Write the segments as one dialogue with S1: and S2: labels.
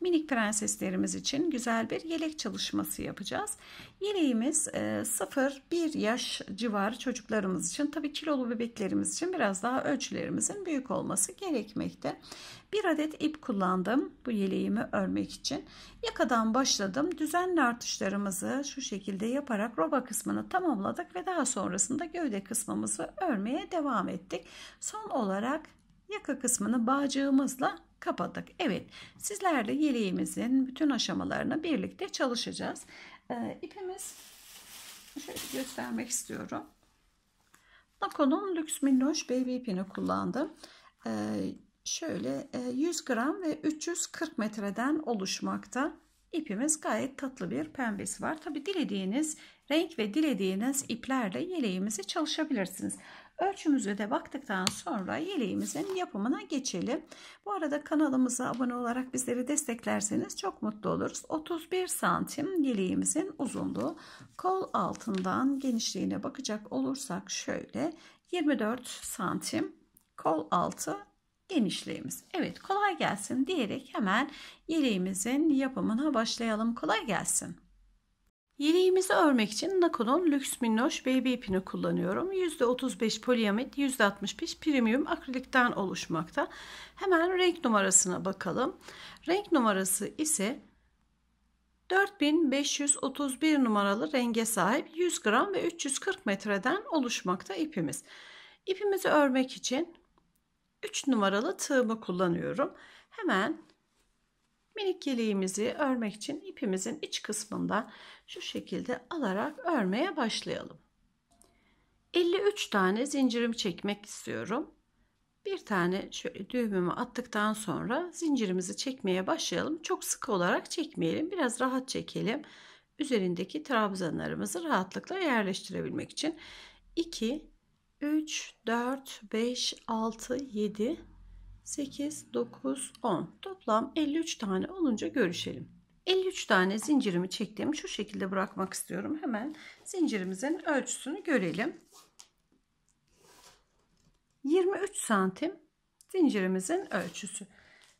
S1: minik prenseslerimiz için güzel bir yelek çalışması yapacağız. Yeleğimiz 0-1 e, yaş civarı çocuklarımız için tabii kilolu bebeklerimiz için biraz daha ölçülerimizin büyük olması gerekmekte. Bir adet ip kullandım bu yeleğimi örmek için. Yakadan başladım. Düzenli artışlarımızı şu şekilde yaparak roba kısmını tamamladık ve daha sonrasında gövde kısmımızı örmeye devam ettik. Son olarak yaka kısmını bağcığımızla kapadık. Evet sizler yeleğimizin bütün aşamalarını birlikte çalışacağız. Ee, ipimiz şöyle göstermek istiyorum. Nako'nun Lux Minnoş Baby ipini kullandım. Ee, şöyle 100 e, gram ve 340 metreden oluşmakta. İpimiz gayet tatlı bir pembesi var. Tabi dilediğiniz renk ve dilediğiniz iplerle yeleğimizi çalışabilirsiniz. Ölçümüzü de baktıktan sonra yeleğimizin yapımına geçelim. Bu arada kanalımıza abone olarak bizleri desteklerseniz çok mutlu oluruz. 31 santim yeleğimizin uzunluğu. Kol altından genişliğine bakacak olursak şöyle 24 santim kol altı genişliğimiz. Evet kolay gelsin diyerek hemen yeleğimizin yapımına başlayalım. Kolay gelsin. Yeleğimizi örmek için Nakon'un Lüks Minnoş Baby ipini kullanıyorum. %35 poliamit, %65 premium akrilikten oluşmakta. Hemen renk numarasına bakalım. Renk numarası ise 4531 numaralı renge sahip 100 gram ve 340 metreden oluşmakta ipimiz. İpimizi örmek için 3 numaralı tığımı kullanıyorum. Hemen minik yeleğimizi örmek için ipimizin iç kısmında şu şekilde alarak örmeye başlayalım. 53 tane zincirimi çekmek istiyorum. Bir tane şöyle düğümümü attıktan sonra zincirimizi çekmeye başlayalım. Çok sık olarak çekmeyelim. Biraz rahat çekelim. Üzerindeki trabzanlarımızı rahatlıkla yerleştirebilmek için 2 3 4 5 6 7 8 9 10 toplam 53 tane olunca görüşelim. 53 tane zincirimi çektiğimi şu şekilde bırakmak istiyorum. Hemen zincirimizin ölçüsünü görelim. 23 santim zincirimizin ölçüsü.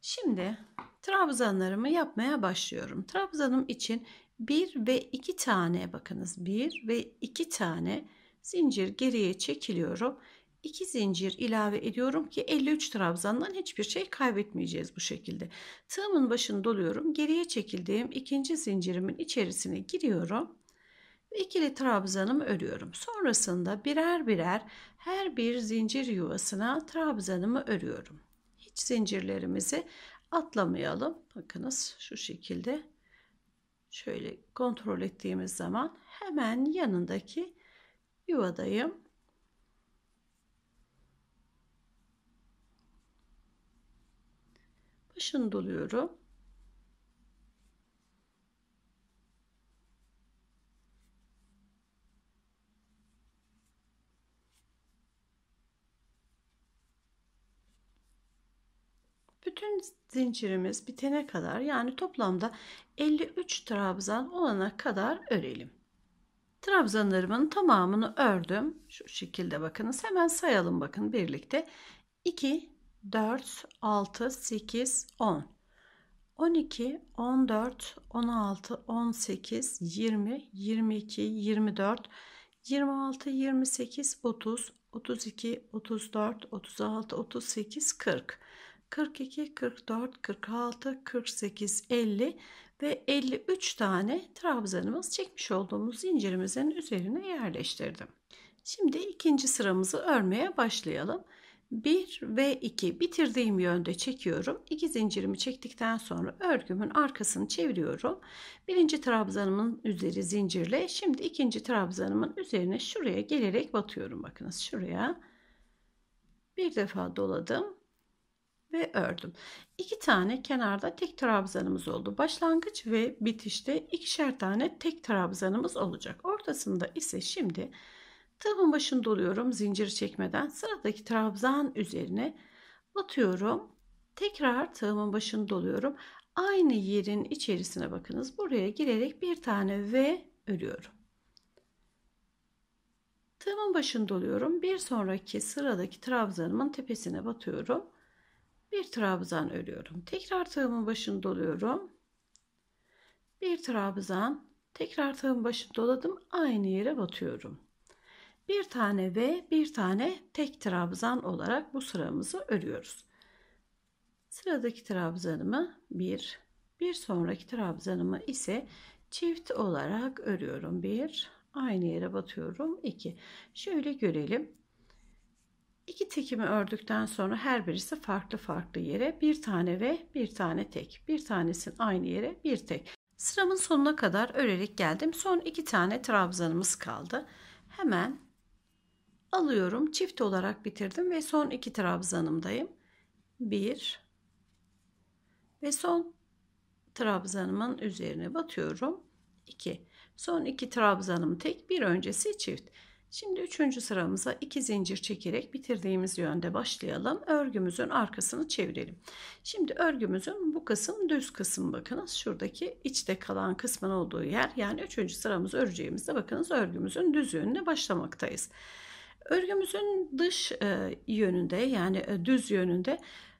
S1: Şimdi trabzanlarımı yapmaya başlıyorum. Trabzanım için 1 ve 2 tane bakınız 1 ve 2 tane zincir geriye çekiliyorum. 2 zincir ilave ediyorum ki 53 trabzandan hiçbir şey kaybetmeyeceğiz bu şekilde. Tığımın başını doluyorum. Geriye çekildiğim ikinci zincirimin içerisine giriyorum. Ve ikili trabzanımı örüyorum. Sonrasında birer birer her bir zincir yuvasına trabzanımı örüyorum. Hiç zincirlerimizi atlamayalım. Bakınız şu şekilde şöyle kontrol ettiğimiz zaman hemen yanındaki yuvadayım başını doluyorum. Bütün zincirimiz bitene kadar yani toplamda 53 trabzan olana kadar örelim. Trabzanlarımın tamamını ördüm. Şu şekilde bakınız. Hemen sayalım bakın birlikte. 2 4, 6, 8, 10. 12, 14, 16, 18, 20, 22, 24, 26, 28, 30, 32, 34, 36, 38, 40, 42, 44, 46, 48, 50 ve 53 tane trabzanımız çekmiş olduğumuz zincirimizin üzerine yerleştirdim. Şimdi ikinci sıramızı örmeye başlayalım. 1 ve 2 bitirdiğim yönde çekiyorum. 2 zincirimi çektikten sonra örgümün arkasını çeviriyorum. 1. trabzanımın üzeri zincirle şimdi 2. trabzanımın üzerine şuraya gelerek batıyorum. Bakınız şuraya bir defa doladım ve ördüm. 2 tane kenarda tek trabzanımız oldu. Başlangıç ve bitişte ikişer tane tek trabzanımız olacak. Ortasında ise şimdi Tığımın başını doluyorum zincir çekmeden. Sıradaki trabzan üzerine batıyorum. Tekrar tığımın başını doluyorum. Aynı yerin içerisine bakınız. Buraya girerek bir tane V örüyorum. Tığımın başını doluyorum. Bir sonraki sıradaki trabzanımın tepesine batıyorum. Bir trabzan örüyorum. Tekrar tığımın başını doluyorum. Bir trabzan. Tekrar tığımın başını doladım. Aynı yere batıyorum bir tane ve bir tane tek trabzan olarak bu sıramızı örüyoruz. Sıradaki trabzanımı bir, bir sonraki trabzanımı ise çift olarak örüyorum. Bir, aynı yere batıyorum. İki, şöyle görelim. İki tekimi ördükten sonra her birisi farklı farklı yere bir tane ve bir tane tek. Bir tanesinin aynı yere bir tek. Sıramın sonuna kadar örerek geldim. Son iki tane trabzanımız kaldı. Hemen alıyorum. Çift olarak bitirdim ve son iki trabzanımdayım. Bir ve son trabzanımın üzerine batıyorum. 2. Son iki trabzanım tek, bir öncesi çift. Şimdi üçüncü sıramıza iki zincir çekerek bitirdiğimiz yönde başlayalım. Örgümüzün arkasını çevirelim. Şimdi örgümüzün bu kısım düz kısım bakınız. Şuradaki içte kalan kısmın olduğu yer yani üçüncü sıramızı öreceğimizde bakınız örgümüzün düz başlamaktayız. Örgümüzün dış e, yönünde yani e, düz yönünde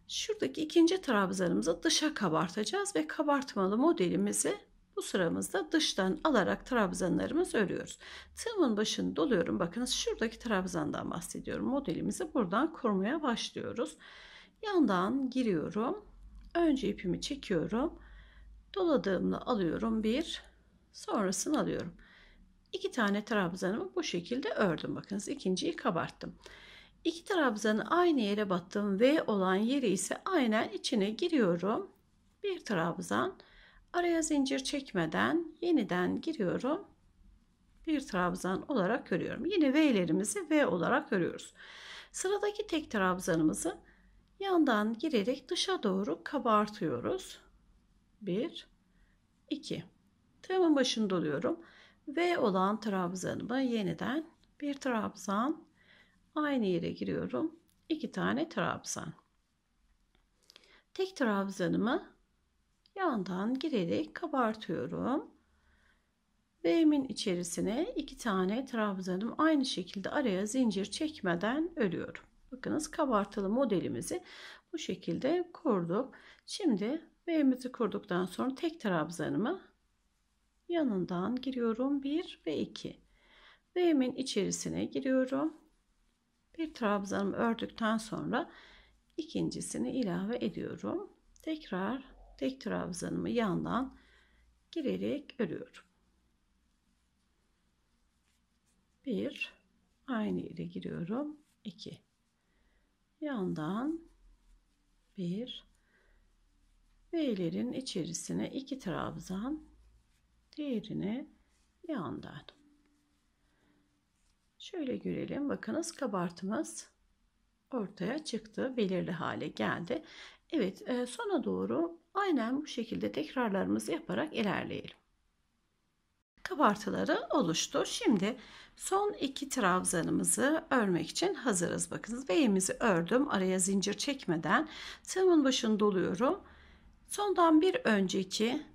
S1: şuradaki ikinci trabzanımızı dışa kabartacağız ve kabartmalı modelimizi bu sıramızda dıştan alarak trabzanlarımız örüyoruz. Tığımın başını doluyorum. Bakınız şuradaki trabzandan bahsediyorum. Modelimizi buradan kurmaya başlıyoruz. Yandan giriyorum. Önce ipimi çekiyorum. Doladığımla alıyorum bir. Sonrasını alıyorum. İki tane trabzanımı bu şekilde ördüm. Bakınız ikinciyi kabarttım. İki trabzanı aynı yere battım. V olan yeri ise aynen içine giriyorum. Bir trabzan araya zincir çekmeden yeniden giriyorum. Bir trabzan olarak örüyorum. Yine V'lerimizi V olarak örüyoruz. Sıradaki tek trabzanımızı yandan girerek dışa doğru kabartıyoruz. 1 2 Tığımın başında oluyorum. V olan trabzanımı yeniden bir trabzan aynı yere giriyorum. iki tane trabzan. Tek trabzanımı yandan girerek kabartıyorum. V'min içerisine iki tane trabzanım aynı şekilde araya zincir çekmeden örüyorum. Bakınız kabartılı modelimizi bu şekilde kurduk. Şimdi V'mizi kurduktan sonra tek trabzanımı yanından giriyorum 1 ve 2 V'min içerisine giriyorum bir trabzanımı ördükten sonra ikincisini ilave ediyorum tekrar tek trabzanımı yandan girerek örüyorum 1 aynı ile giriyorum 2 yandan 1 V'lerin içerisine 2 trabzan Diğerini yandan. Şöyle görelim. Bakınız kabartımız ortaya çıktı. Belirli hale geldi. Evet e, sona doğru aynen bu şekilde tekrarlarımızı yaparak ilerleyelim. Kabartıları oluştu. Şimdi son iki trabzanımızı örmek için hazırız. Bakınız B'mizi ördüm. Araya zincir çekmeden tığımın başını doluyorum. Sondan bir önceki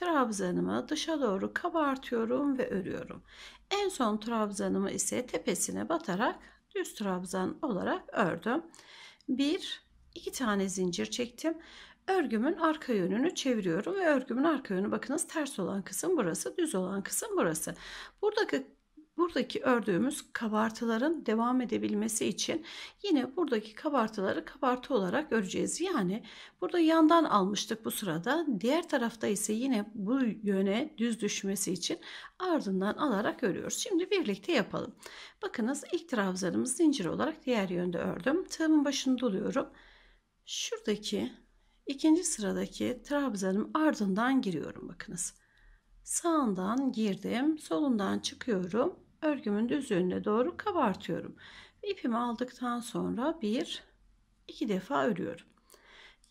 S1: trabzanımı dışa doğru kabartıyorum ve örüyorum. En son trabzanımı ise tepesine batarak düz trabzan olarak ördüm. Bir, iki tane zincir çektim. Örgümün arka yönünü çeviriyorum ve örgümün arka yönü bakınız ters olan kısım burası, düz olan kısım burası. Buradaki buradaki ördüğümüz kabartıların devam edebilmesi için yine buradaki kabartıları kabartı olarak öreceğiz. Yani burada yandan almıştık bu sırada. Diğer tarafta ise yine bu yöne düz düşmesi için ardından alarak örüyoruz. Şimdi birlikte yapalım. Bakınız ilk trabzanımız zincir olarak diğer yönde ördüm. Tığımın başını doluyorum. Şuradaki ikinci sıradaki trabzanım ardından giriyorum bakınız. Sağından girdim, solundan çıkıyorum örgümün düzlüğüne doğru kabartıyorum. İpimi aldıktan sonra bir iki defa örüyorum.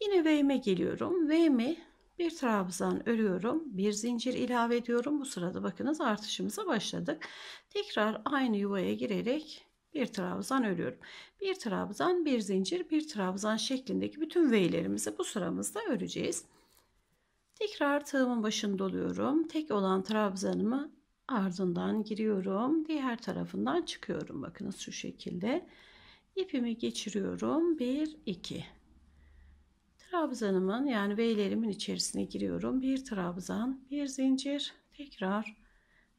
S1: Yine V'me geliyorum. V'mi bir trabzan örüyorum. Bir zincir ilave ediyorum. Bu sırada bakınız artışımıza başladık. Tekrar aynı yuvaya girerek bir trabzan örüyorum. Bir trabzan, bir zincir, bir trabzan şeklindeki bütün V'lerimizi bu sıramızda öreceğiz. Tekrar tığımın başını doluyorum. Tek olan trabzanımı ardından giriyorum diğer tarafından çıkıyorum bakınız şu şekilde ipimi geçiriyorum 1 2 trabzanımın yani V'lerimin içerisine giriyorum bir trabzan bir zincir tekrar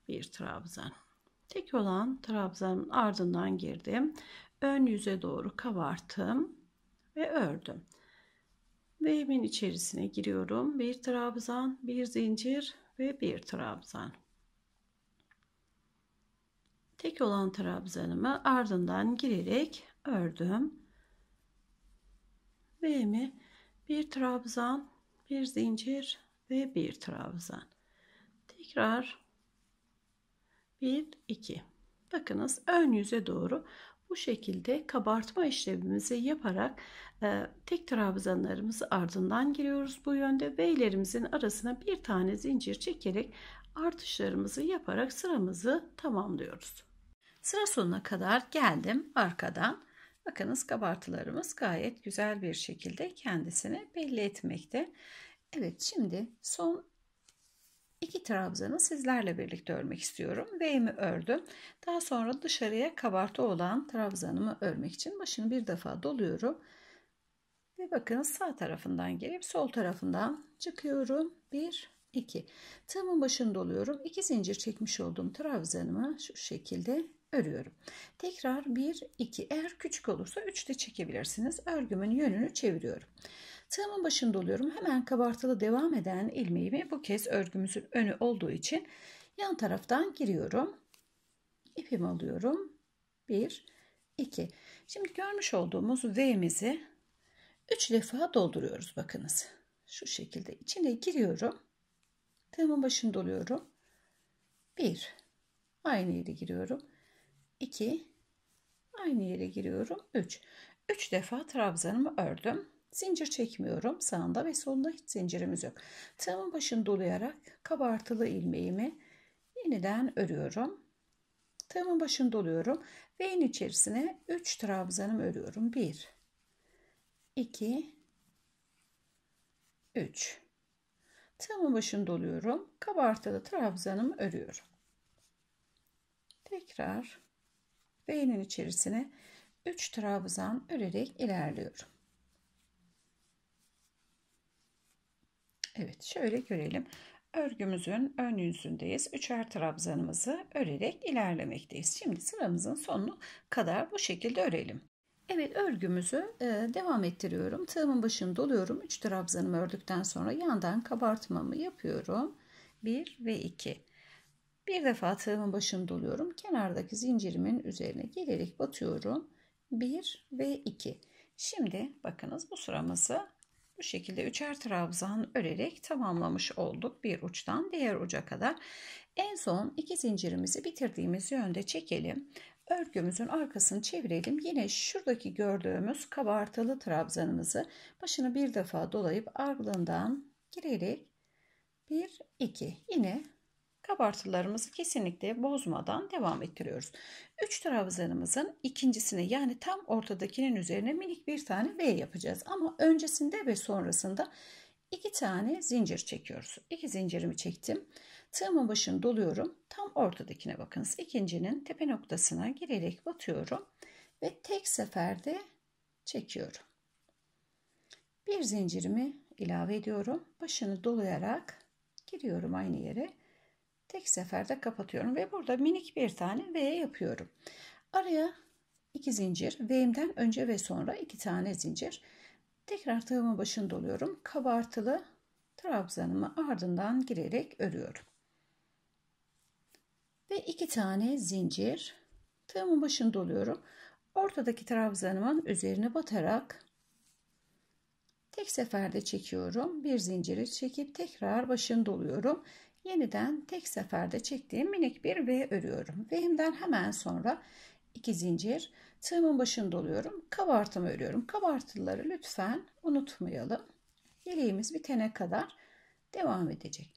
S1: bir trabzan tek olan trabzanın ardından girdim ön yüze doğru kabarttım ve ördüm V'min içerisine giriyorum bir trabzan bir zincir ve bir trabzan tek olan trabzanımı ardından girerek ördüm. B'mi bir trabzan, bir zincir ve bir trabzan. Tekrar 1 2. Bakınız ön yüze doğru bu şekilde kabartma işlemimizi yaparak e, tek trabzanlarımızı ardından giriyoruz bu yönde V'lerimizin arasına bir tane zincir çekerek artışlarımızı yaparak sıramızı tamamlıyoruz. Sıra sonuna kadar geldim arkadan. Bakınız kabartılarımız gayet güzel bir şekilde kendisini belli etmekte. Evet şimdi son iki trabzanı sizlerle birlikte örmek istiyorum. V'mi ördüm. Daha sonra dışarıya kabartı olan trabzanımı örmek için başını bir defa doluyorum. Ve bakınız sağ tarafından gelip sol tarafından çıkıyorum. 1 2 Tığımın başını doluyorum. 2 zincir çekmiş olduğum trabzanımı şu şekilde örüyorum. Tekrar 1, 2. Eğer küçük olursa 3 de çekebilirsiniz. Örgümün yönünü çeviriyorum. Tığımın başında oluyorum. Hemen kabartılı devam eden ilmeğimi bu kez örgümüzün önü olduğu için yan taraftan giriyorum. İpimi alıyorum. 1, 2. Şimdi görmüş olduğumuz V'mizi 3 defa dolduruyoruz bakınız. Şu şekilde içine giriyorum. Tığımın başında oluyorum. 1. Aynı yere giriyorum. 2 aynı yere giriyorum 3 3 defa trabzanımı ördüm zincir çekmiyorum sağında ve solunda hiç zincirimiz yok tığımın başını dolayarak kabartılı ilmeğimi yeniden örüyorum tığımın başını doluyorum ve en içerisine 3 trabzanım örüyorum 1 2 3 tığımın başını doluyorum kabartılı trabzanımı örüyorum tekrar Beynin içerisine 3 trabzan örerek ilerliyorum. Evet şöyle görelim. Örgümüzün ön yüzündeyiz. Üçer trabzanımızı örerek ilerlemekteyiz. Şimdi sıramızın sonuna kadar bu şekilde örelim. Evet örgümüzü e, devam ettiriyorum. Tığımın başını doluyorum. 3 trabzanımı ördükten sonra yandan kabartmamı yapıyorum. 1 ve 2. Bir defa tığımın başını doluyorum. Kenardaki zincirimin üzerine gelerek batıyorum. 1 ve 2. Şimdi bakınız bu sıramızı bu şekilde üçer trabzan örerek tamamlamış olduk. Bir uçtan diğer uca kadar. En son iki zincirimizi bitirdiğimiz yönde çekelim. Örgümüzün arkasını çevirelim. Yine şuradaki gördüğümüz kabartılı trabzanımızı başını bir defa dolayıp ardından girerek 1 2 yine kabartılarımızı kesinlikle bozmadan devam ettiriyoruz. Üç trabzanımızın ikincisine yani tam ortadakinin üzerine minik bir tane V yapacağız. Ama öncesinde ve sonrasında iki tane zincir çekiyoruz. İki zincirimi çektim. Tığımın başını doluyorum. Tam ortadakine bakınız. İkincinin tepe noktasına girerek batıyorum. Ve tek seferde çekiyorum. Bir zincirimi ilave ediyorum. Başını dolayarak giriyorum aynı yere tek seferde kapatıyorum ve burada minik bir tane V yapıyorum. Araya iki zincir, V'imden önce ve sonra iki tane zincir. Tekrar tığımın başını doluyorum. Kabartılı trabzanımı ardından girerek örüyorum. Ve iki tane zincir, tığımın başını doluyorum. Ortadaki trabzanımın üzerine batarak tek seferde çekiyorum. Bir zinciri çekip tekrar başını doluyorum yeniden tek seferde çektiğim minik bir V örüyorum. V'imden hemen sonra iki zincir tığımın başını doluyorum. Kabartımı örüyorum. Kabartıları lütfen unutmayalım. Yeleğimiz bitene kadar devam edecek.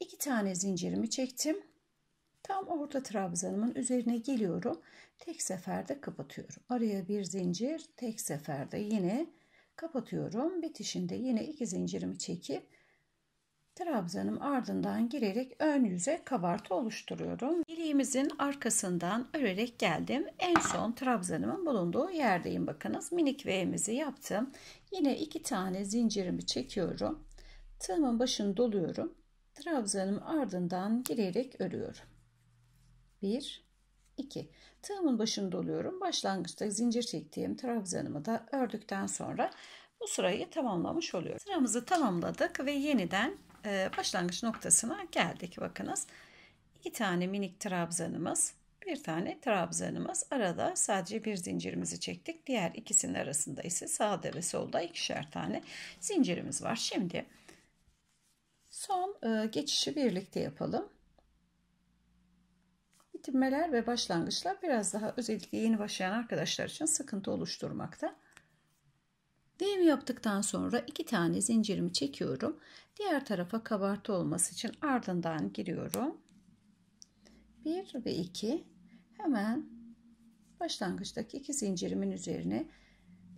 S1: İki tane zincirimi çektim. Tam orta trabzanımın üzerine geliyorum. Tek seferde kapatıyorum. Araya bir zincir, tek seferde yine kapatıyorum. Bitişinde yine iki zincirimi çekip Trabzanım ardından girerek ön yüze kabartı oluşturuyorum. İliğimizin arkasından örerek geldim. En son trabzanımın bulunduğu yerdeyim. Bakınız minik V'mizi yaptım. Yine iki tane zincirimi çekiyorum. Tığımın başını doluyorum. Trabzanım ardından girerek örüyorum. 1 2. Tığımın başını doluyorum. Başlangıçta zincir çektiğim trabzanımı da ördükten sonra bu sırayı tamamlamış oluyorum. Sıramızı tamamladık ve yeniden ee, başlangıç noktasına geldik bakınız. İki tane minik trabzanımız, bir tane trabzanımız. Arada sadece bir zincirimizi çektik. Diğer ikisinin arasında ise sağda ve solda ikişer tane zincirimiz var. Şimdi son e, geçişi birlikte yapalım bitirmeler ve başlangıçlar biraz daha özellikle yeni başlayan arkadaşlar için sıkıntı oluşturmakta. Düğüm yaptıktan sonra iki tane zincirimi çekiyorum Diğer tarafa kabartı olması için ardından giriyorum. 1 ve 2 hemen başlangıçtaki iki zincirimin üzerine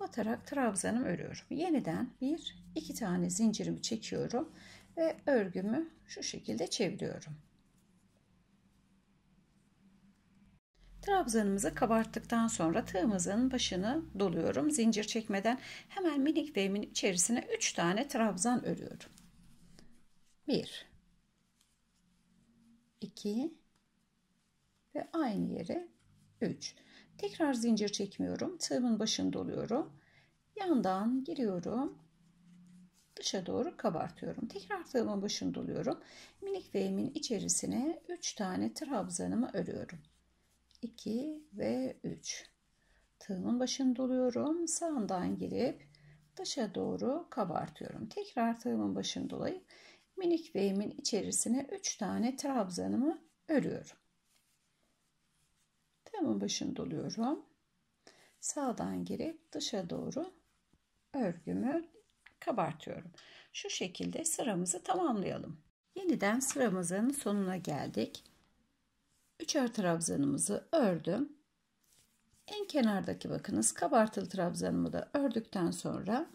S1: batarak trabzanımı örüyorum. Yeniden bir iki tane zincirimi çekiyorum ve örgümü şu şekilde çeviriyorum. Trabzanımızı kabarttıktan sonra tığımızın başını doluyorum. Zincir çekmeden hemen minik ve içerisine 3 tane trabzan örüyorum. 1 2 ve aynı yere 3 tekrar zincir çekmiyorum tığımın başında oluyorum yandan giriyorum dışa doğru kabartıyorum tekrar tığımın başında oluyorum minik V'min içerisine 3 tane trabzanımı örüyorum 2 ve 3 tığımın başını doluyorum sağından girip dışa doğru kabartıyorum tekrar tığımın başını dolayıp minik beyimin içerisine 3 tane trabzanımı örüyorum. Tığımın başını doluyorum. Sağdan girip dışa doğru örgümü kabartıyorum. Şu şekilde sıramızı tamamlayalım. Yeniden sıramızın sonuna geldik. Üçer trabzanımızı ördüm. En kenardaki bakınız kabartılı trabzanımı da ördükten sonra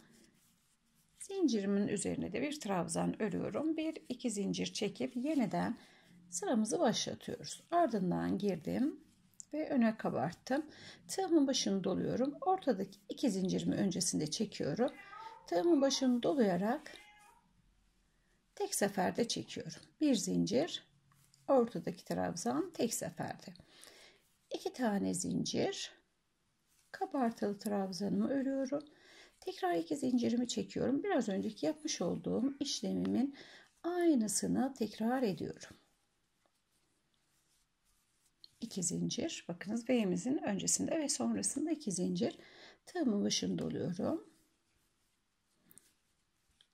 S1: Zincirimin üzerine de bir trabzan örüyorum. Bir iki zincir çekip yeniden sıramızı başlatıyoruz. Ardından girdim ve öne kabarttım. Tığımın başını doluyorum. Ortadaki iki zincirimi öncesinde çekiyorum. Tığımın başını dolayarak tek seferde çekiyorum. Bir zincir, ortadaki trabzan tek seferde. İki tane zincir, kabartılı trabzanımı örüyorum. Tekrar iki zincirimi çekiyorum. Biraz önceki yapmış olduğum işlemimin aynısını tekrar ediyorum. İki zincir. Bakınız B'mizin öncesinde ve sonrasında iki zincir. Tığımı başını doluyorum.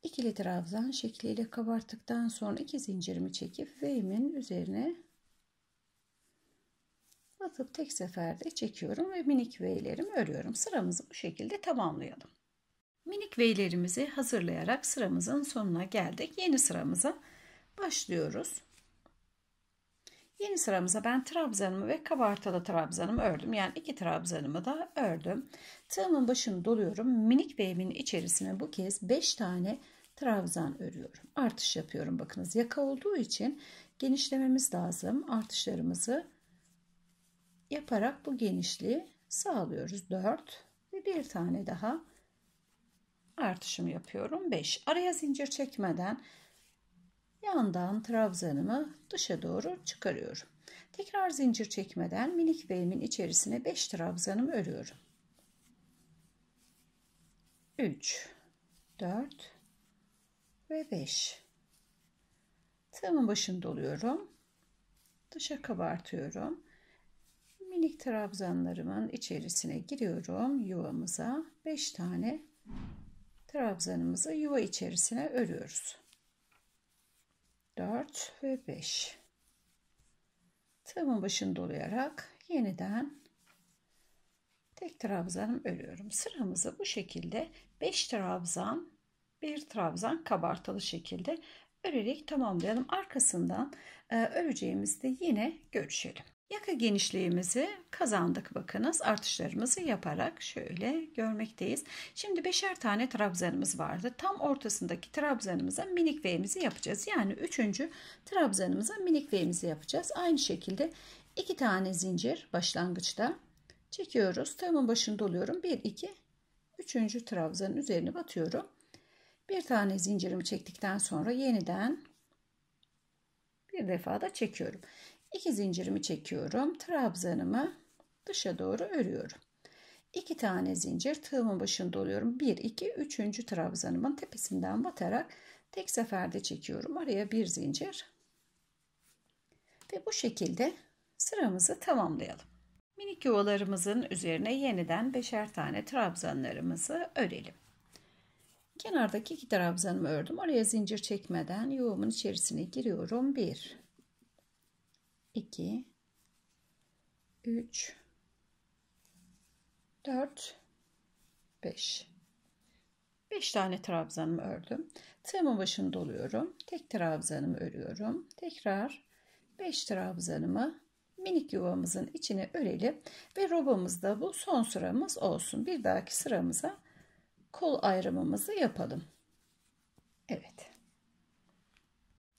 S1: İkili trabzan şekliyle kabarttıktan sonra iki zincirimi çekip V'min üzerine batıp tek seferde çekiyorum ve minik V'lerimi örüyorum. Sıramızı bu şekilde tamamlayalım. Minik V'lerimizi hazırlayarak sıramızın sonuna geldik. Yeni sıramıza başlıyoruz. Yeni sıramıza ben trabzanımı ve kabartılı trabzanımı ördüm. Yani iki trabzanımı da ördüm. Tığımın başını doluyorum. Minik V'min içerisine bu kez 5 tane trabzan örüyorum. Artış yapıyorum. Bakınız yaka olduğu için genişlememiz lazım. Artışlarımızı yaparak bu genişliği sağlıyoruz. 4 ve bir tane daha artışımı yapıyorum 5 araya zincir çekmeden yandan trabzanımı dışa doğru çıkarıyorum tekrar zincir çekmeden minik beyimin içerisine 5 trabzanımı örüyorum 3 4 ve 5 tığımın başında doluyorum, dışa kabartıyorum minik trabzanlarımın içerisine giriyorum yuvamıza 5 tane trabzanımızı yuva içerisine örüyoruz. 4 ve 5 tığımın başını dolayarak yeniden tek trabzanımı örüyorum. Sıramızı bu şekilde 5 trabzan, 1 trabzan kabartılı şekilde örerek tamamlayalım. Arkasından e, öreceğimizde yine görüşelim. Yaka genişliğimizi kazandık bakınız artışlarımızı yaparak şöyle görmekteyiz. Şimdi beşer tane trabzanımız vardı. Tam ortasındaki trabzanımıza minik V'mizi yapacağız. Yani üçüncü trabzanımıza minik V'mizi yapacağız. Aynı şekilde iki tane zincir başlangıçta çekiyoruz. Tığımın başında oluyorum. Bir iki üçüncü trabzanın üzerine batıyorum. Bir tane zincirimi çektikten sonra yeniden bir defa da çekiyorum. İki zincirimi çekiyorum. Trabzanımı dışa doğru örüyorum. İki tane zincir tığımın başında oluyorum. 1 2 3. trabzanımın tepesinden batarak tek seferde çekiyorum. Araya bir zincir. Ve bu şekilde sıramızı tamamlayalım. Minik yuvalarımızın üzerine yeniden beşer tane trabzanlarımızı örelim. Kenardaki iki trabzanımı ördüm. Oraya zincir çekmeden yuvamın içerisine giriyorum. 1 2 3 4 5 5 tane trabzanımı ördüm. Tığımın başını doluyorum. Tek trabzanımı örüyorum. Tekrar 5 trabzanımı minik yuvamızın içine örelim ve robamızda bu son sıramız olsun. Bir dahaki sıramıza kol ayrımımızı yapalım. Evet.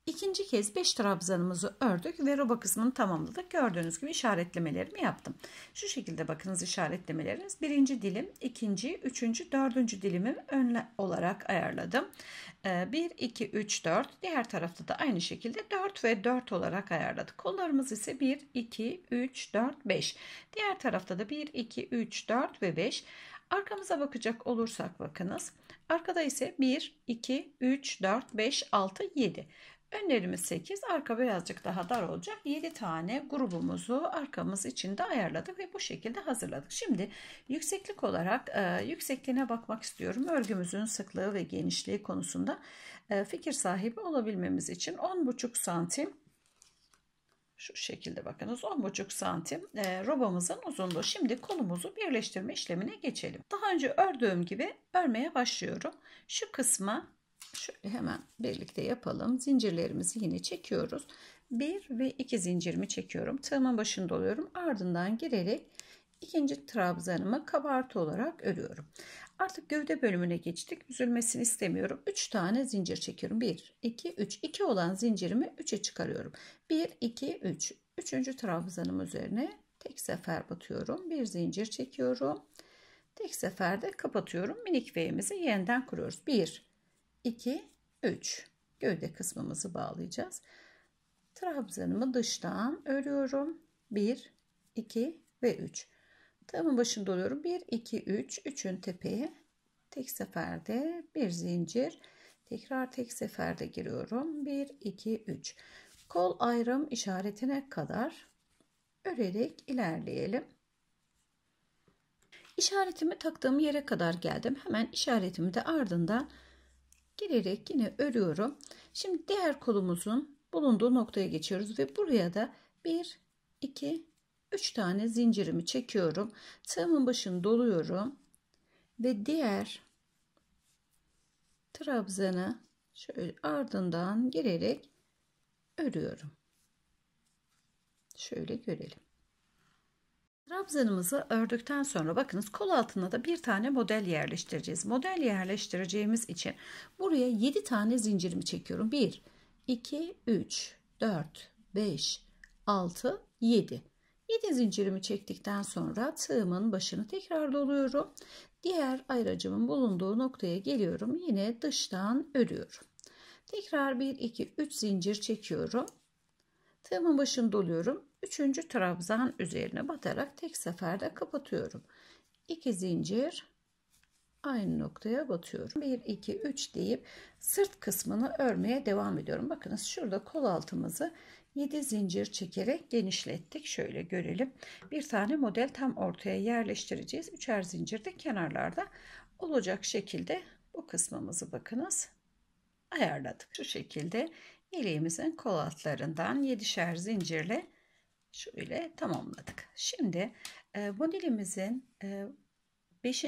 S1: İkinci kez 5 trabzanımızı ördük ve roba kısmını tamamladık. Gördüğünüz gibi işaretlemelerimi yaptım. Şu şekilde bakınız işaretlemelerimiz. Birinci dilim, ikinci, üçüncü, dördüncü dilimi ön olarak ayarladım. 1, 2, 3, 4. Diğer tarafta da aynı şekilde 4 ve 4 olarak ayarladık. Kollarımız ise 1, 2, 3, 4, 5. Diğer tarafta da 1, 2, 3, 4 ve 5. Arkamıza bakacak olursak bakınız. Arkada ise 1, 2, 3, 4, 5, 6, 7. Önlerimiz 8, arka birazcık daha dar olacak. 7 tane grubumuzu arkamız için de ayarladık ve bu şekilde hazırladık. Şimdi yükseklik olarak e, yüksekliğine bakmak istiyorum. Örgümüzün sıklığı ve genişliği konusunda e, fikir sahibi olabilmemiz için 10,5 santim şu şekilde bakınız 10,5 santim e, robamızın uzunluğu. Şimdi kolumuzu birleştirme işlemine geçelim. Daha önce ördüğüm gibi örmeye başlıyorum. Şu kısma Şöyle hemen birlikte yapalım. Zincirlerimizi yine çekiyoruz. 1 ve 2 zincirimi çekiyorum. Tığımın başında oluyorum. Ardından girerek ikinci trabzanımı kabartı olarak örüyorum. Artık gövde bölümüne geçtik. Üzülmesini istemiyorum. 3 tane zincir çekiyorum. 1, 2, 3. 2 olan zincirimi 3'e çıkarıyorum. 1, 2, 3. Üçüncü trabzanım üzerine tek sefer batıyorum. Bir zincir çekiyorum. Tek seferde kapatıyorum. Minik V'mizi yeniden kuruyoruz. 1, 2, 3. Gövde kısmımızı bağlayacağız. Trabzanımı dıştan örüyorum. 1, 2 ve 3. Tamın başını doluyorum. 1, 2, 3. 3'ün tepeye tek seferde bir zincir. Tekrar tek seferde giriyorum. 1, 2, 3. Kol ayrım işaretine kadar örerek ilerleyelim. İşaretimi taktığım yere kadar geldim. Hemen işaretimi de ardından girerek yine örüyorum. Şimdi diğer kolumuzun bulunduğu noktaya geçiyoruz ve buraya da 1 2 3 tane zincirimi çekiyorum. Tığımın başını doluyorum ve diğer trabzanı şöyle ardından girerek örüyorum. Şöyle görelim. Trabzanımızı ördükten sonra bakınız kol altına da bir tane model yerleştireceğiz. Model yerleştireceğimiz için buraya 7 tane zincirimi çekiyorum. 1, 2, 3, 4, 5, 6, 7. 7 zincirimi çektikten sonra tığımın başını tekrar doluyorum. Diğer ayracımın bulunduğu noktaya geliyorum. Yine dıştan örüyorum. Tekrar 1, 2, 3 zincir çekiyorum. Tığımın başını doluyorum. Üçüncü trabzan üzerine batarak tek seferde kapatıyorum. 2 zincir aynı noktaya batıyorum. 1, 2, 3 deyip sırt kısmını örmeye devam ediyorum. Bakınız şurada kol altımızı 7 zincir çekerek genişlettik. Şöyle görelim. Bir tane model tam ortaya yerleştireceğiz. Üçer zincirde kenarlarda olacak şekilde bu kısmımızı bakınız ayarladık. Şu şekilde yeleğimizin kol altlarından 7'şer zincirle Şöyle tamamladık. Şimdi e, modelimizin e, 5.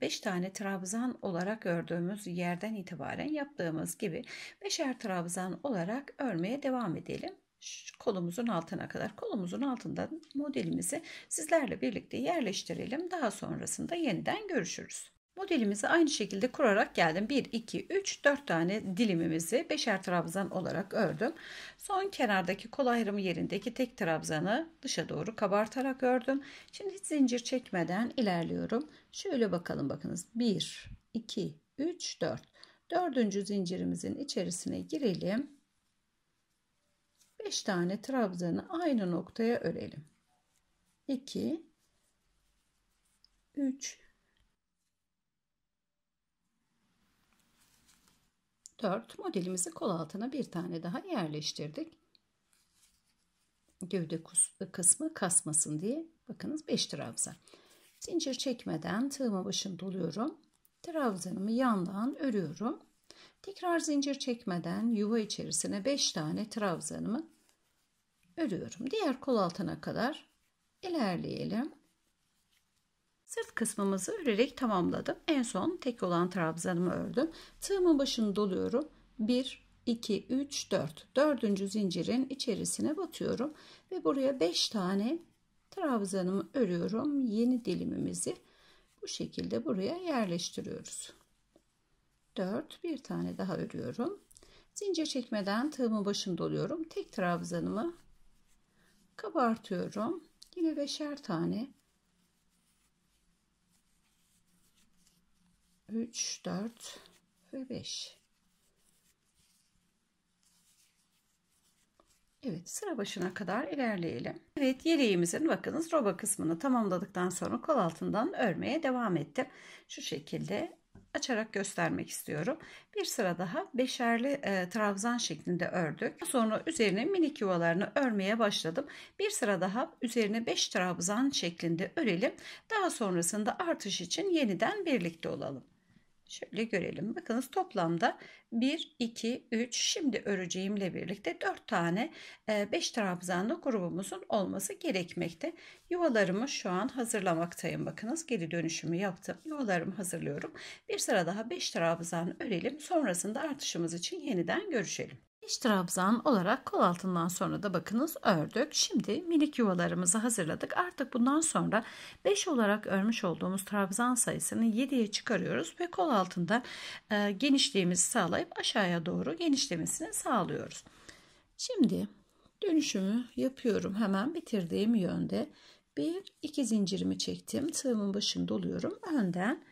S1: 5 tane trabzan olarak ördüğümüz yerden itibaren yaptığımız gibi 5'er trabzan olarak örmeye devam edelim. Şu kolumuzun altına kadar kolumuzun altından modelimizi sizlerle birlikte yerleştirelim. Daha sonrasında yeniden görüşürüz. Modelimizi aynı şekilde kurarak geldim. 1, 2, 3, 4 tane dilimimizi beşer trabzan olarak ördüm. Son kenardaki kol ayrımı yerindeki tek trabzanı dışa doğru kabartarak ördüm. Şimdi hiç zincir çekmeden ilerliyorum. Şöyle bakalım bakınız. 1, 2, 3, 4. Dördüncü zincirimizin içerisine girelim. 5 tane trabzanı aynı noktaya örelim. 2, 3, 4 modelimizi kol altına bir tane daha yerleştirdik. Gövde kısmı kasmasın diye. Bakınız 5 trabzan. Zincir çekmeden tığıma başını doluyorum. Trabzanımı yandan örüyorum. Tekrar zincir çekmeden yuva içerisine 5 tane trabzanımı örüyorum. Diğer kol altına kadar ilerleyelim. Sırt kısmımızı örerek tamamladım. En son tek olan trabzanımı ördüm. Tığımın başını doluyorum. 1, 2, 3, 4. Dördüncü zincirin içerisine batıyorum. Ve buraya 5 tane trabzanımı örüyorum. Yeni dilimimizi bu şekilde buraya yerleştiriyoruz. 4, bir tane daha örüyorum. Zincir çekmeden tığımın başını doluyorum. Tek trabzanımı kabartıyorum. Yine beşer tane 3, 4 ve 5. Evet sıra başına kadar ilerleyelim. Evet yeleğimizin bakınız roba kısmını tamamladıktan sonra kol altından örmeye devam ettim. Şu şekilde açarak göstermek istiyorum. Bir sıra daha beşerli e, trabzan şeklinde ördük. Sonra üzerine minik yuvalarını örmeye başladım. Bir sıra daha üzerine beş trabzan şeklinde örelim. Daha sonrasında artış için yeniden birlikte olalım. Şöyle görelim. Bakınız toplamda 1, 2, 3 şimdi öreceğimle birlikte 4 tane 5 e, trabzanlı grubumuzun olması gerekmekte. Yuvalarımı şu an hazırlamaktayım. Bakınız geri dönüşümü yaptım. Yuvalarımı hazırlıyorum. Bir sıra daha 5 trabzan örelim. Sonrasında artışımız için yeniden görüşelim. İç trabzan olarak kol altından sonra da bakınız ördük. Şimdi minik yuvalarımızı hazırladık. Artık bundan sonra 5 olarak örmüş olduğumuz trabzan sayısını 7'ye çıkarıyoruz ve kol altında e, genişliğimizi sağlayıp aşağıya doğru genişlemesini sağlıyoruz. Şimdi dönüşümü yapıyorum. Hemen bitirdiğim yönde 1-2 zincirimi çektim. Tığımın başını doluyorum. Önden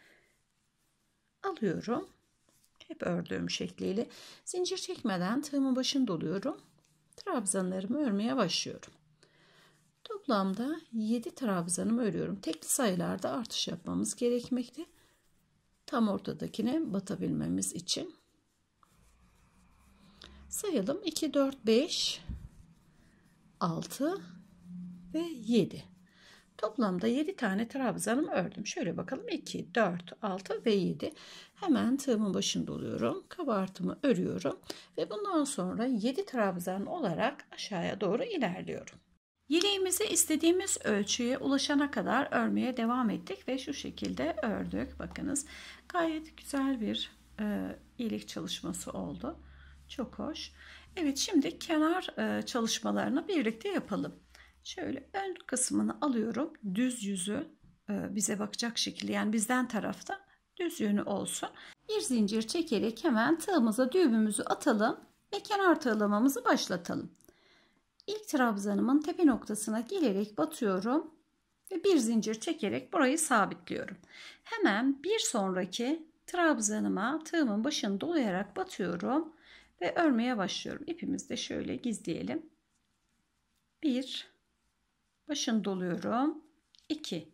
S1: alıyorum hep ördüğüm şekliyle zincir çekmeden tığımın başını doluyorum. Trabzanlarımı örmeye başlıyorum. Toplamda 7 trabzanımı örüyorum. Tekli sayılarda artış yapmamız gerekmekte. Tam ortadakine batabilmemiz için. Sayalım 2, 4, 5, 6 ve 7. Toplamda 7 tane trabzanım ördüm. Şöyle bakalım 2, 4, 6 ve 7. Hemen tığımın başında oluyorum. Kabartımı örüyorum. Ve bundan sonra 7 trabzan olarak aşağıya doğru ilerliyorum. Yeleğimizi istediğimiz ölçüye ulaşana kadar örmeye devam ettik ve şu şekilde ördük. Bakınız gayet güzel bir e, iyilik çalışması oldu. Çok hoş. Evet şimdi kenar e, çalışmalarını birlikte yapalım. Şöyle ön kısmını alıyorum. Düz yüzü e, bize bakacak şekilde yani bizden tarafta düz yönü olsun. Bir zincir çekerek hemen tığımıza düğümümüzü atalım ve kenar tığlamamızı başlatalım. İlk trabzanımın tepe noktasına gelerek batıyorum ve bir zincir çekerek burayı sabitliyorum. Hemen bir sonraki trabzanıma tığımın başını dolayarak batıyorum ve örmeye başlıyorum. İpimizi de şöyle gizleyelim. 1 Başını doluyorum. 2.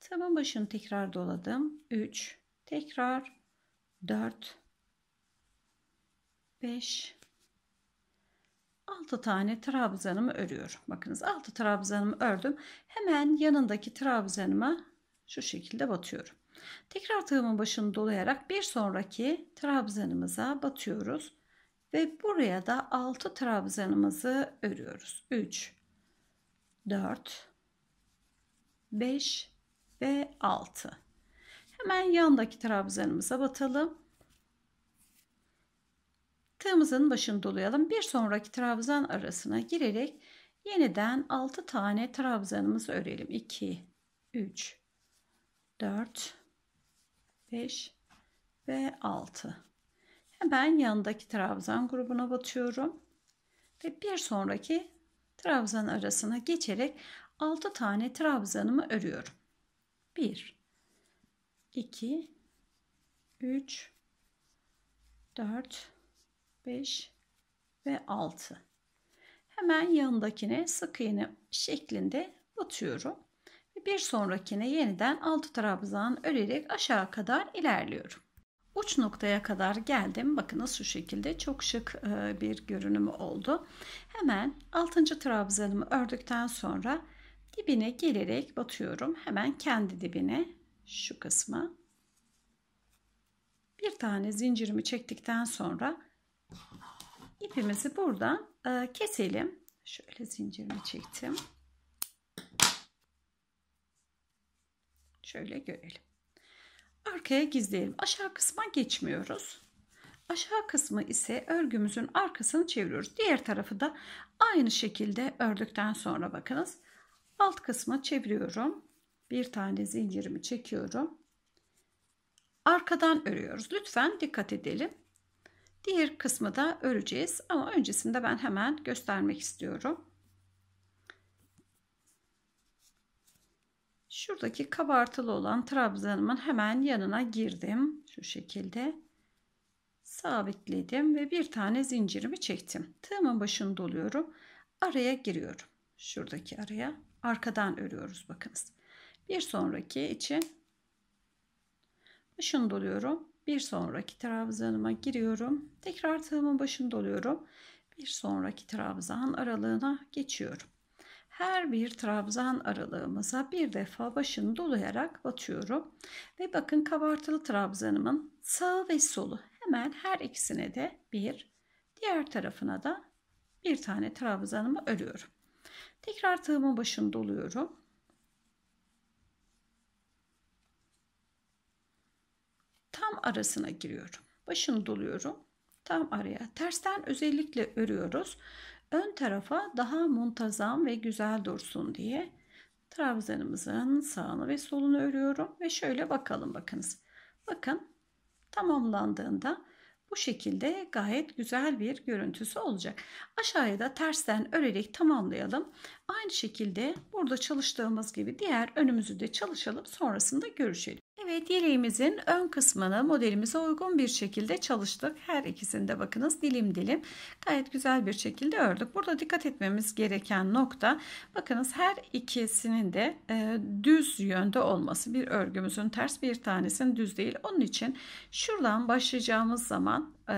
S1: Taban başını tekrar doladım. 3. Tekrar 4. 5. 6 tane trabzanımı örüyorum. Bakınız 6 trabzanımı ördüm. Hemen yanındaki trabzanıma şu şekilde batıyorum. Tekrar tığımın başını dolayarak bir sonraki trabzanımıza batıyoruz. Ve buraya da 6 trabzanımızı örüyoruz. 3, 4, 5 ve 6. Hemen yandaki trabzanımıza batalım. Tığımızın başını dolayalım. Bir sonraki trabzan arasına girerek yeniden 6 tane trabzanımızı örelim. 2, 3, 4, 5 ve 6. Hemen yanındaki trabzan grubuna batıyorum. Ve bir sonraki trabzan arasına geçerek 6 tane trabzanımı örüyorum. 1 2 3 4 5 ve 6. Hemen yanındakine sık iğne şeklinde batıyorum. Bir sonrakine yeniden 6 trabzan örerek aşağı kadar ilerliyorum. Uç noktaya kadar geldim. Bakınız şu şekilde çok şık e, bir görünümü oldu. Hemen 6. trabzanımı ördükten sonra dibine gelerek batıyorum. Hemen kendi dibine şu kısma bir tane zincirimi çektikten sonra ipimizi buradan e, keselim. Şöyle zincirimi çektim. Şöyle görelim arkaya gizleyelim. Aşağı kısma geçmiyoruz. Aşağı kısmı ise örgümüzün arkasını çeviriyoruz. Diğer tarafı da aynı şekilde ördükten sonra bakınız. Alt kısmı çeviriyorum. Bir tane zincirimi çekiyorum. Arkadan örüyoruz. Lütfen dikkat edelim. Diğer kısmı da öreceğiz ama öncesinde ben hemen göstermek istiyorum. Şuradaki kabartılı olan trabzanımın hemen yanına girdim. Şu şekilde sabitledim ve bir tane zincirimi çektim. Tığımın başını doluyorum. Araya giriyorum. Şuradaki araya arkadan örüyoruz bakınız. Bir sonraki için başını doluyorum. Bir sonraki trabzanıma giriyorum. Tekrar tığımın başını doluyorum. Bir sonraki trabzan aralığına geçiyorum her bir trabzan aralığımıza bir defa başını dolayarak batıyorum. Ve bakın kabartılı trabzanımın sağı ve solu hemen her ikisine de bir, diğer tarafına da bir tane trabzanımı örüyorum. Tekrar tığımın başını doluyorum. Tam arasına giriyorum. Başını doluyorum. Tam araya. Tersten özellikle örüyoruz ön tarafa daha muntazam ve güzel dursun diye trabzanımızın sağını ve solunu örüyorum ve şöyle bakalım bakınız. Bakın tamamlandığında bu şekilde gayet güzel bir görüntüsü olacak. Aşağıya da tersten örerek tamamlayalım. Aynı şekilde burada çalıştığımız gibi diğer önümüzü de çalışalım sonrasında görüşelim. Evet yeleğimizin ön kısmını modelimize uygun bir şekilde çalıştık. Her ikisinde bakınız dilim dilim gayet güzel bir şekilde ördük. Burada dikkat etmemiz gereken nokta bakınız her ikisinin de e, düz yönde olması. Bir örgümüzün ters bir tanesinin düz değil. Onun için şuradan başlayacağımız zaman e,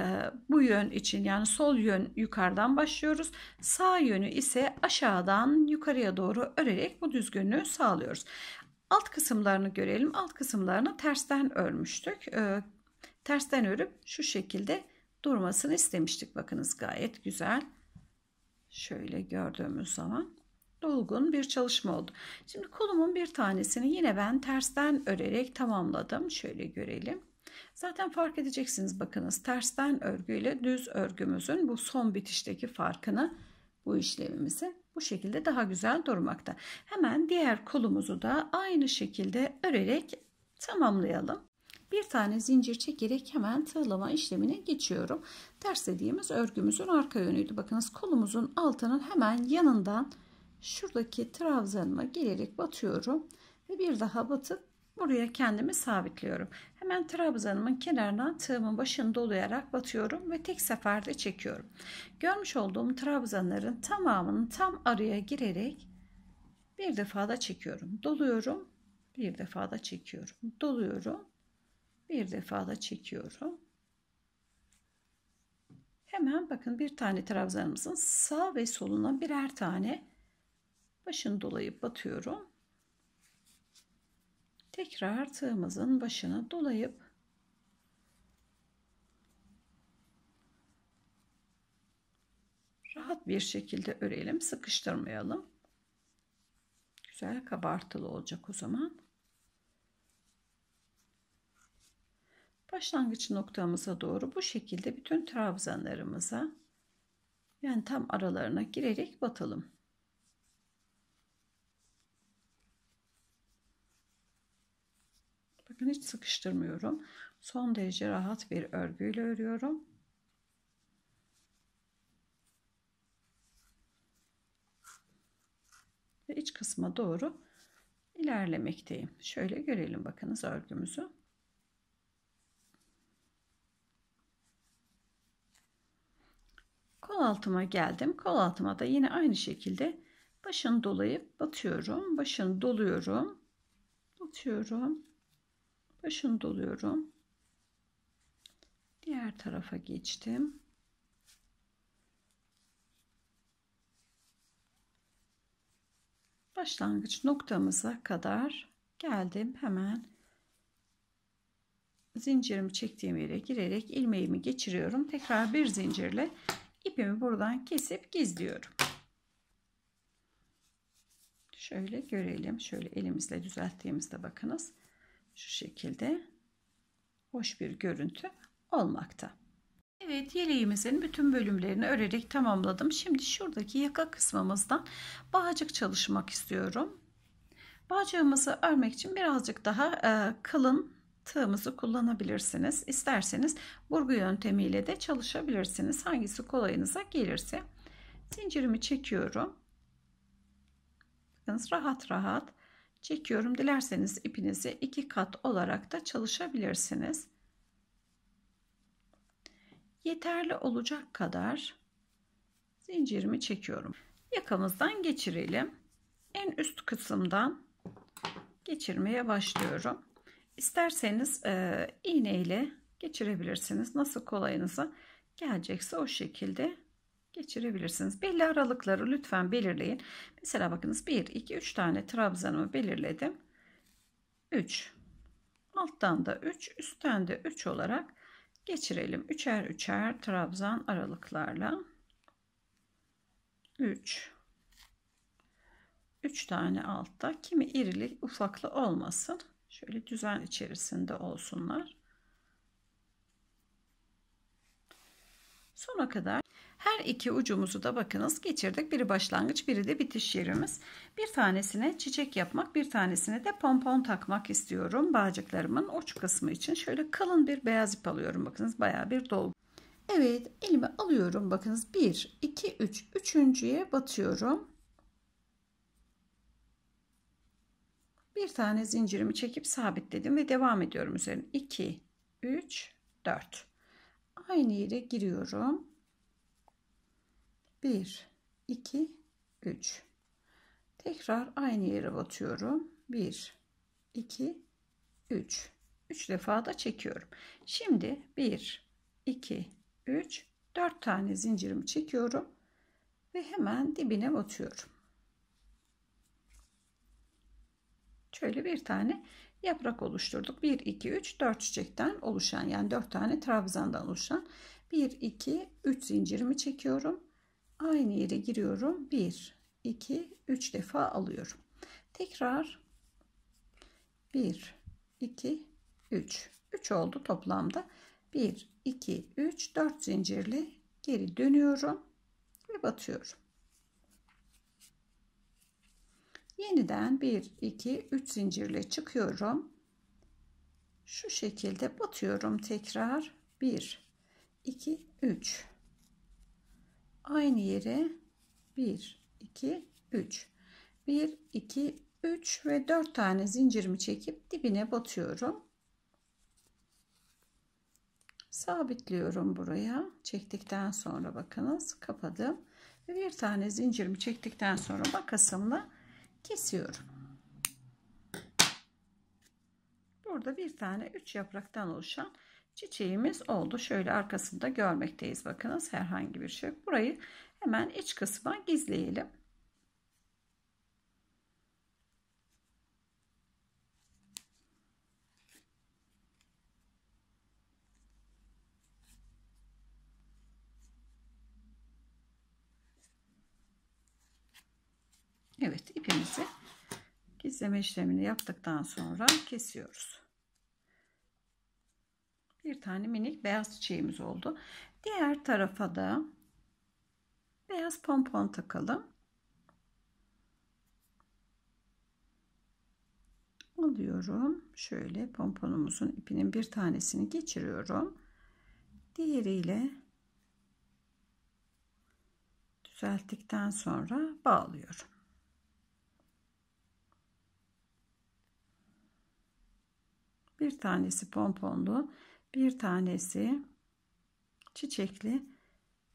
S1: bu yön için yani sol yön yukarıdan başlıyoruz. Sağ yönü ise aşağıdan yukarıya doğru örerek bu düzgünlüğü sağlıyoruz. Alt kısımlarını görelim. Alt kısımlarını tersten örmüştük. E, tersten örüp şu şekilde durmasını istemiştik. Bakınız gayet güzel. Şöyle gördüğümüz zaman dolgun bir çalışma oldu. Şimdi kolumun bir tanesini yine ben tersten örerek tamamladım. Şöyle görelim. Zaten fark edeceksiniz bakınız tersten örgü ile düz örgümüzün bu son bitişteki farkını bu işlemimizi bu şekilde daha güzel durmakta. Hemen diğer kolumuzu da aynı şekilde örerek tamamlayalım. Bir tane zincir çekerek hemen tığlama işlemine geçiyorum. Ters dediğimiz örgümüzün arka yönüydü. Bakınız kolumuzun altının hemen yanından şuradaki trabzanıma gelerek batıyorum. Ve bir daha batıp Buraya kendimi sabitliyorum. Hemen trabzanımın kenarına tığımın başını dolayarak batıyorum ve tek seferde çekiyorum. Görmüş olduğum trabzanların tamamının tam araya girerek bir defada çekiyorum. Doluyorum, bir defada çekiyorum. Doluyorum, bir defada çekiyorum. Hemen bakın bir tane trabzanımızın sağ ve soluna birer tane başını dolayıp batıyorum tekrar tığımızın başına dolayıp rahat bir şekilde örelim sıkıştırmayalım güzel kabartılı olacak o zaman başlangıç noktamıza doğru bu şekilde bütün trabzanlarımıza yani tam aralarına girerek batalım ipimi hiç sıkıştırmıyorum. Son derece rahat bir örgüyle örüyorum. Ve iç kısma doğru ilerlemekteyim. Şöyle görelim bakınız örgümüzü. Kol altıma geldim. Kol altıma da yine aynı şekilde başını dolayıp batıyorum. Başını doluyorum. Batıyorum başını doluyorum diğer tarafa geçtim başlangıç noktamıza kadar geldim hemen zincirimi çektiğim yere girerek ilmeğimi geçiriyorum tekrar bir zincirle ipimi buradan kesip gizliyorum şöyle görelim şöyle elimizle düzelttiğimizde bakınız şu şekilde hoş bir görüntü olmakta. Evet yeleğimizin bütün bölümlerini örerek tamamladım. Şimdi şuradaki yaka kısmımızdan bağcık çalışmak istiyorum. Bağcığımızı örmek için birazcık daha e, kalın tığımızı kullanabilirsiniz. İsterseniz burgu yöntemiyle de çalışabilirsiniz. Hangisi kolayınıza gelirse. Zincirimi çekiyorum. Bakınız rahat rahat çekiyorum. Dilerseniz ipinizi iki kat olarak da çalışabilirsiniz. Yeterli olacak kadar zincirimi çekiyorum. Yakamızdan geçirelim. En üst kısımdan geçirmeye başlıyorum. İsterseniz e, iğne geçirebilirsiniz. Nasıl kolayınıza gelecekse o şekilde geçirebilirsiniz. Belli aralıkları lütfen belirleyin. Mesela bakınız 1, 2, 3 tane trabzanımı belirledim. 3. Alttan da 3, üstten de 3 olarak geçirelim. Üçer üçer trabzan aralıklarla. 3. 3 tane altta. Kimi irili ufaklı olmasın. Şöyle düzen içerisinde olsunlar. Sona kadar her iki ucumuzu da bakınız geçirdik. Biri başlangıç biri de bitiş yerimiz. Bir tanesine çiçek yapmak bir tanesine de pompon takmak istiyorum. Bağcıklarımın uç kısmı için şöyle kalın bir beyaz ip alıyorum. Bakınız baya bir dolgu. Evet elime alıyorum bakınız 1 2 3 üçüncüye batıyorum. Bir tane zincirimi çekip sabitledim ve devam ediyorum üzerine. 2 3 4 aynı yere giriyorum 1 2 3 tekrar aynı yere batıyorum 1 2 3 3 defa da çekiyorum şimdi 1 2 3 4 tane zincirimi çekiyorum ve hemen dibine batıyorum şöyle bir tane yaprak oluşturduk 1 2 3 4 çiçekten oluşan yani 4 tane trabzandan oluşan 1 2 3 zincirimi çekiyorum aynı yere giriyorum 1 2 3 defa alıyorum tekrar 1 2 3 3 oldu toplamda 1 2 3 4 zincirli geri dönüyorum ve batıyorum yeniden 1 2 3 zincirle çıkıyorum şu şekilde batıyorum tekrar 1 2 3 aynı yere 1 2 3 1 2 3 ve 4 tane zincirimi çekip dibine batıyorum sabitliyorum buraya çektikten sonra bakınız kapadım bir tane zincirimi çektikten sonra makasımla kesiyorum burada bir tane 3 yapraktan oluşan çiçeğimiz oldu. Şöyle arkasında görmekteyiz. Bakınız herhangi bir şey yok. Burayı hemen iç kısma gizleyelim. Evet ipimizi gizleme işlemini yaptıktan sonra kesiyoruz bir tane minik beyaz çiçeğimiz oldu. Diğer tarafa da beyaz pompon takalım. Alıyorum. Şöyle pomponumuzun ipinin bir tanesini geçiriyorum. Diğeriyle düzelttikten sonra bağlıyorum. Bir tanesi pomponlu, bir tanesi çiçekli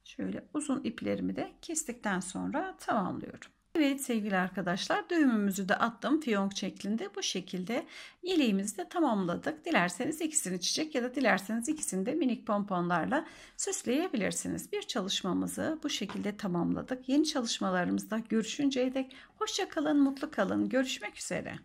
S1: şöyle uzun iplerimi de kestikten sonra tamamlıyorum. Evet sevgili arkadaşlar düğümümüzü de attım fiyonk şeklinde bu şekilde yeleğimizi de tamamladık. Dilerseniz ikisini çiçek ya da dilerseniz ikisini de minik pomponlarla süsleyebilirsiniz. Bir çalışmamızı bu şekilde tamamladık. Yeni çalışmalarımızda görüşünceye dek hoşça kalın mutlu kalın görüşmek üzere.